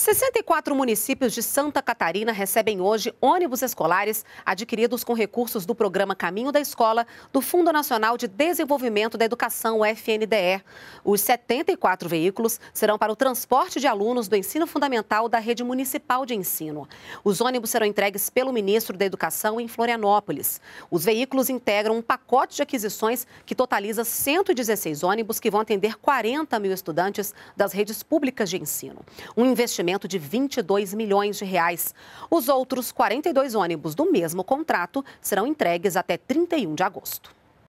64 municípios de Santa Catarina recebem hoje ônibus escolares adquiridos com recursos do programa Caminho da Escola do Fundo Nacional de Desenvolvimento da Educação, FNDE. Os 74 veículos serão para o transporte de alunos do ensino fundamental da rede municipal de ensino. Os ônibus serão entregues pelo ministro da Educação em Florianópolis. Os veículos integram um pacote de aquisições que totaliza 116 ônibus que vão atender 40 mil estudantes das redes públicas de ensino. Um investimento pagamento de 22 milhões de reais. Os outros 42 ônibus do mesmo contrato serão entregues até 31 de agosto.